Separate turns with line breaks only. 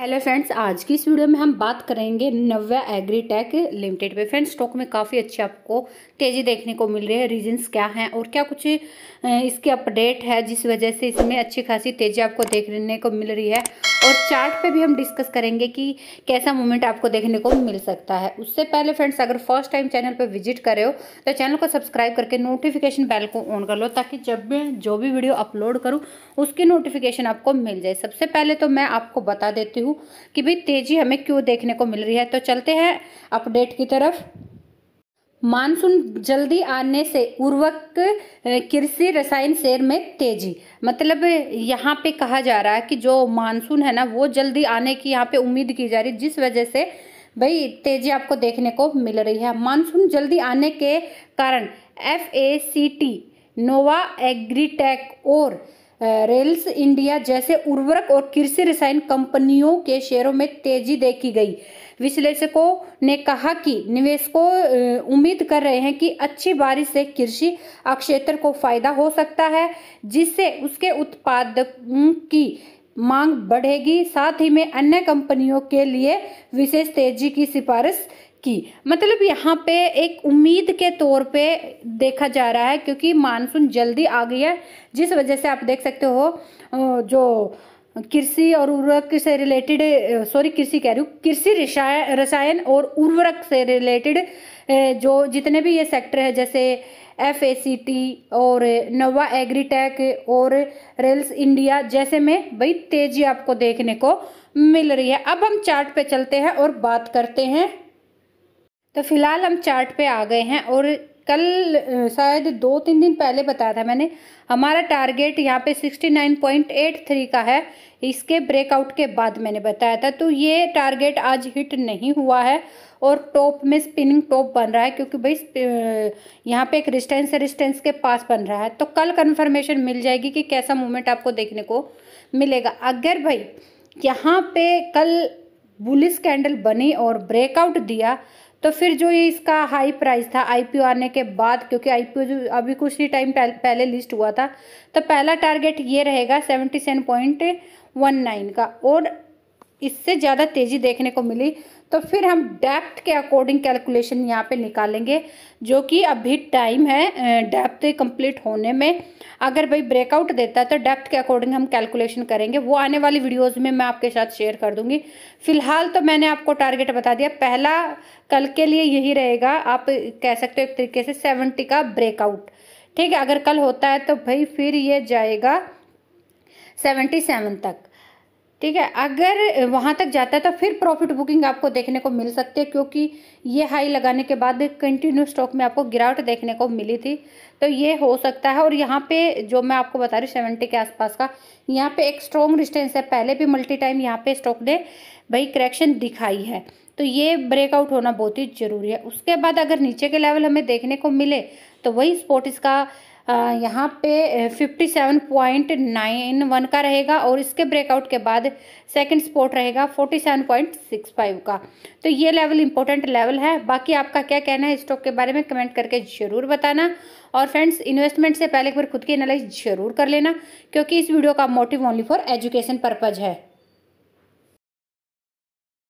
hello friends आज की इस वीडियो में हम बात करेंगे नव्या एग्रीटेक लिमिटेड पे फ्रेंड्स स्टॉक में काफ़ी अच्छी आपको तेज़ी देखने को मिल रही है रीजंस क्या हैं और क्या कुछ इसके अपडेट है जिस वजह से इसमें अच्छी खासी तेज़ी आपको देखने को मिल रही है और चार्ट पे भी हम डिस्कस करेंगे कि कैसा मूवमेंट आपको देखने को मिल सकता है उससे पहले फ्रेंड्स अगर फर्स्ट टाइम चैनल पर विजिट करे हो तो चैनल को सब्सक्राइब करके नोटिफिकेशन बैल को ऑन कर लो ताकि जब भी जो भी वीडियो अपलोड करूँ उसकी नोटिफिकेशन आपको मिल जाए सबसे पहले तो मैं आपको बता देती हूँ हूँ कि भाई तेज़ी हमें क्यों देखने को मिल रही है तो चलते हैं अपडेट की तरफ मानसून जल्दी आने से उर्वक कृषि रसायन शेयर में तेजी मतलब यहाँ पे कहा जा रहा है कि जो मानसून है ना वो जल्दी आने की यहाँ पे उम्मीद की जा रही है जिस वजह से भाई तेजी आपको देखने को मिल रही है मानसून जल्दी आने के कारण F A C T Nova Agritech और रेल्स इंडिया जैसे उर्वरक और कृषि रसायन कंपनियों के शेयरों में तेजी देखी गई विश्लेषकों ने कहा कि निवेशकों उम्मीद कर रहे हैं कि अच्छी बारिश से कृषि क्षेत्र को फायदा हो सकता है जिससे उसके उत्पादकों की मांग बढ़ेगी साथ ही में अन्य कंपनियों के लिए विशेष तेजी की सिफारिश की मतलब यहाँ पे एक उम्मीद के तौर पे देखा जा रहा है क्योंकि मानसून जल्दी आ गया है जिस वजह से आप देख सकते हो जो कृषि और उर्वरक से रिलेटेड सॉरी कृषि कह रही हूँ कृषि रसायन और उर्वरक से रिलेटेड जो जितने भी ये सेक्टर है जैसे एफ और नवा एग्रीटेक और रेल्स इंडिया जैसे में भाई तेजी आपको देखने को मिल रही है अब हम चार्ट पे चलते हैं और बात करते हैं तो फ़िलहाल हम चार्ट पे आ गए हैं और कल शायद दो तीन दिन पहले बताया था मैंने हमारा टारगेट यहाँ पे 69.83 का है इसके ब्रेकआउट के बाद मैंने बताया था तो ये टारगेट आज हिट नहीं हुआ है और टॉप में स्पिनिंग टॉप बन रहा है क्योंकि भाई यहाँ पे एक रिस्टेंस रिस्टेंस के पास बन रहा है तो कल कन्फर्मेशन मिल जाएगी कि कैसा मूवमेंट आपको देखने को मिलेगा अगर भाई यहाँ पे कल बुलिस कैंडल बनी और ब्रेकआउट दिया तो फिर जो ये इसका हाई प्राइस था आईपीओ आने के बाद क्योंकि आईपीओ जो अभी कुछ ही टाइम पहले लिस्ट हुआ था तो पहला टारगेट ये रहेगा seventy seven point one nine का और इससे ज़्यादा तेज़ी देखने को मिली तो फिर हम डेप्थ के अकॉर्डिंग कैलकुलेशन यहाँ पे निकालेंगे जो कि अभी टाइम है डेप्थ कंप्लीट होने में अगर भाई ब्रेकआउट देता है तो डेप्थ के अकॉर्डिंग हम कैलकुलेशन करेंगे वो आने वाली वीडियोस में मैं आपके साथ शेयर कर दूंगी फिलहाल तो मैंने आपको टारगेट बता दिया पहला कल के लिए यही रहेगा आप कह सकते हो एक तरीके से सेवेंटी का ब्रेकआउट ठीक है अगर कल होता है तो भाई फिर ये जाएगा सेवेंटी सेवन तक ठीक है अगर वहाँ तक जाता है तो फिर प्रॉफिट बुकिंग आपको देखने को मिल सकती है क्योंकि ये हाई लगाने के बाद कंटिन्यू स्टॉक में आपको गिरावट देखने को मिली थी तो ये हो सकता है और यहाँ पे जो मैं आपको बता रही हूँ सेवेंटी के आसपास का यहाँ पे एक स्ट्रॉन्ग रिस्टेंस है पहले भी मल्टी टाइम यहाँ पे स्टॉक ने भाई करेक्शन दिखाई है तो ये ब्रेकआउट होना बहुत ही ज़रूरी है उसके बाद अगर नीचे के लेवल हमें देखने को मिले तो वही स्पोर्ट इसका यहाँ पे 57.91 का रहेगा और इसके ब्रेकआउट के बाद सेकंड स्पोर्ट रहेगा 47.65 का तो ये लेवल इंपॉर्टेंट लेवल है बाकी आपका क्या कहना है स्टॉक के बारे में कमेंट करके ज़रूर बताना और फ्रेंड्स इन्वेस्टमेंट से पहले एक बार खुद की एनालिस जरूर कर लेना क्योंकि इस वीडियो का motive only for education purpose है